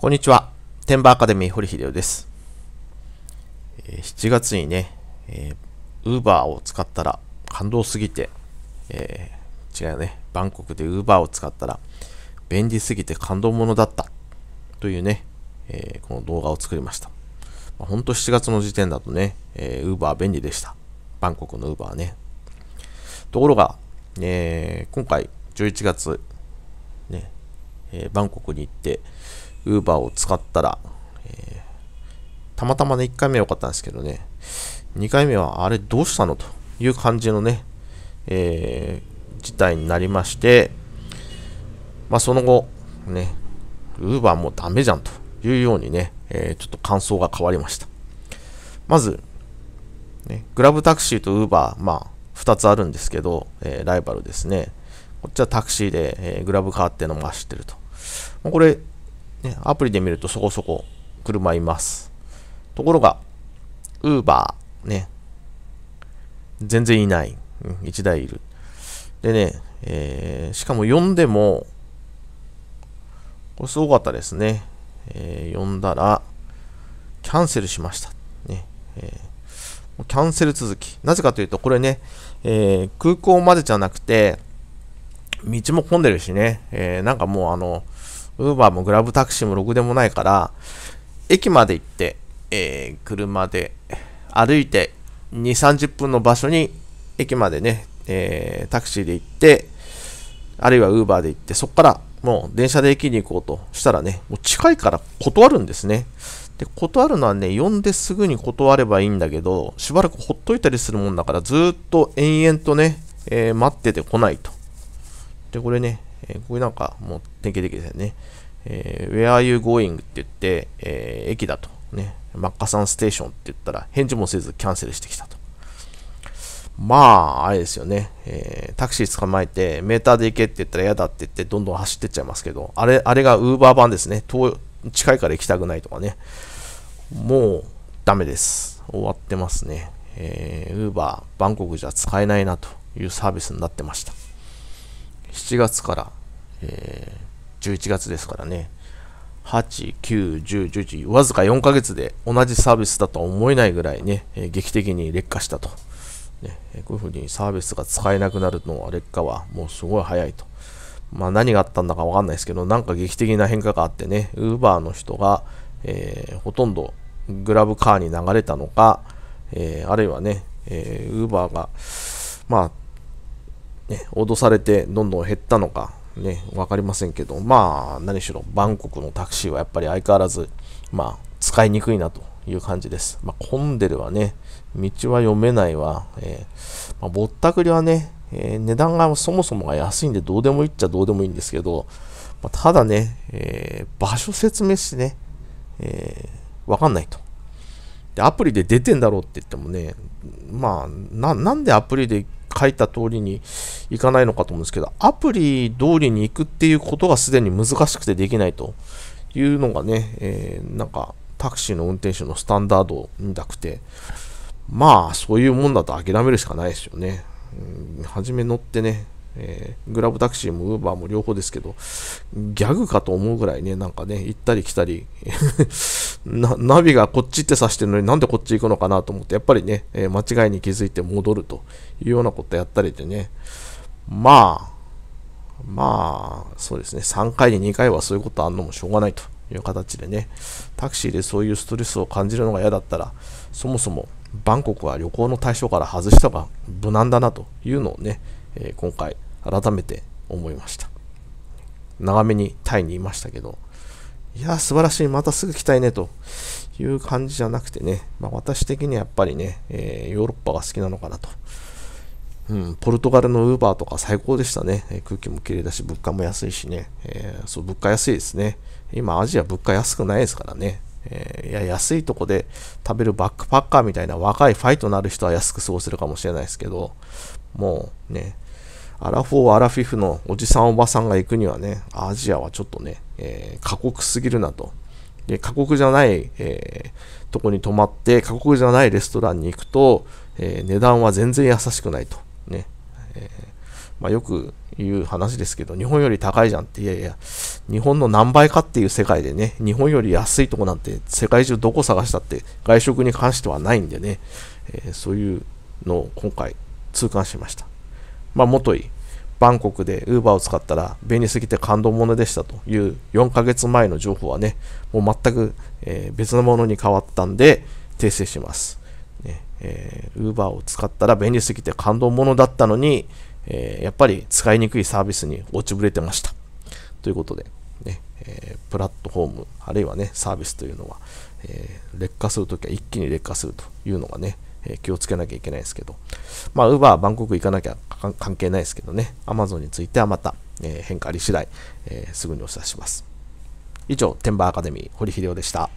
こんにちは。テンバーアカデミー堀秀夫です。7月にね、ウーバーを使ったら感動すぎて、えー、違うね、バンコクでウーバーを使ったら便利すぎて感動ものだったというね、えー、この動画を作りました。まあ、ほんと7月の時点だとね、えウーバー便利でした。バンコクのウーバーね。ところが、えー、今回11月、ね、えー、バンコクに行って、ウーバーを使ったら、えー、たまたまね、1回目は良かったんですけどね、2回目はあれどうしたのという感じのね、えー、事態になりまして、まあ、その後、ね、ウーバーもダメじゃんというようにね、えー、ちょっと感想が変わりました。まず、ね、グラブタクシーとウーバー、まあ、2つあるんですけど、えー、ライバルですね。こっちはタクシーで、えー、グラブカーっていうのも走ってると。これ、ね、アプリで見るとそこそこ車います。ところが、ウーバー、ね、全然いない。うん、1台いる。でね、えー、しかも呼んでも、これすごかったですね。えー、呼んだら、キャンセルしました。ね、えー、キャンセル続き。なぜかというと、これね、えー、空港までじゃなくて、道も混んでるしね、えー、なんかもうあの、ウーバーもグラブタクシーもろくでもないから、駅まで行って、えー、車で歩いて2、30分の場所に、駅までね、えー、タクシーで行って、あるいはウーバーで行って、そこからもう電車で駅に行こうとしたらね、もう近いから断るんですね。で、断るのはね、呼んですぐに断ればいいんだけど、しばらくほっといたりするもんだから、ずっと延々とね、えー、待っててこないと。で、これね、えー、これなんかもう典型的ですよね。えー、Where are you going? って言って、えー、駅だと。ね、マッカサンステーションって言ったら、返事もせずキャンセルしてきたと。まあ、あれですよね。えー、タクシー捕まえて、メーターで行けって言ったら嫌だって言って、どんどん走ってっちゃいますけど、あれ、あれがウーバー版ですね。遠、近いから行きたくないとかね。もう、ダメです。終わってますね。えー、ウーバー、バンコクじゃ使えないなというサービスになってました。7月からえー、11月ですからね、8、9、10、11、わずか4ヶ月で同じサービスだとは思えないぐらいね、えー、劇的に劣化したと、ね。こういうふうにサービスが使えなくなるのは劣化はもうすごい早いと。まあ何があったんだかわかんないですけど、なんか劇的な変化があってね、Uber の人が、えー、ほとんどグラブカーに流れたのか、えー、あるいはね、えー、Uber が、まあ、ね、脅されてどんどん減ったのか、ね、わかりませんけど、まあ、何しろ、バンコクのタクシーはやっぱり相変わらず、まあ、使いにくいなという感じです。まあ、混んでるわね、道は読めないわ、えー、まあ、ぼったくりはね、えー、値段がそもそもが安いんで、どうでもいいっちゃどうでもいいんですけど、まあ、ただね、えー、場所説明してね、えー、わかんないと。で、アプリで出てんだろうって言ってもね、まあ、なんでアプリで書いた通りにいかないのかと思うんですけど、アプリ通りに行くっていうことがすでに難しくてできないというのがね、えー、なんかタクシーの運転手のスタンダードみたくて、まあそういうもんだと諦めるしかないですよね。うん、初め乗ってね、えー、グラブタクシーもウーバーも両方ですけど、ギャグかと思うぐらいね、なんかね、行ったり来たり ナビがこっちって指してるのになんでこっち行くのかなと思って、やっぱりね、えー、間違いに気づいて戻るというようなことやったりでね、まあ、まあ、そうですね、3回に2回はそういうことあんのもしょうがないという形でね、タクシーでそういうストレスを感じるのが嫌だったら、そもそもバンコクは旅行の対象から外したが無難だなというのをね、えー、今回改めて思いました。長めにタイにいましたけど、いや、素晴らしい、またすぐ来たいねという感じじゃなくてね、まあ、私的にはやっぱりね、えー、ヨーロッパが好きなのかなと。うん、ポルトガルのウーバーとか最高でしたね。えー、空気も綺麗だし、物価も安いしね、えー、そう、物価安いですね。今、アジア物価安くないですからね。えいや安いとこで食べるバックパッカーみたいな若いファイトのある人は安く過ごせるかもしれないですけど、もうね、アラフォー、アラフィフのおじさん、おばさんが行くにはね、アジアはちょっとね、えー、過酷すぎるなと。で、過酷じゃない、えー、とこに泊まって、過酷じゃないレストランに行くと、えー、値段は全然優しくないと。ね。えまあ、よく言う話ですけど、日本より高いじゃんって、いやいや、日本の何倍かっていう世界でね、日本より安いとこなんて世界中どこ探したって外食に関してはないんでね、えそういうのを今回痛感しました。まあ、もとい、バンコクで Uber を使ったら便利すぎて感動ものでしたという4ヶ月前の情報はね、もう全く、えー、別のものに変わったんで、訂正します。ねえー、Uber を使ったら便利すぎて感動ものだったのに、えー、やっぱり使いにくいサービスに落ちぶれてました。ということで、ねえー、プラットフォーム、あるいはね、サービスというのは、えー、劣化するときは一気に劣化するというのがね、え気をつけなきゃいけないですけど、まあ、Uber バンコク行かなきゃ関係ないですけどね、Amazon についてはまた、えー、変化あり次第、えー、すぐにお知らせします。以上、天馬アカデミー、堀秀夫でした。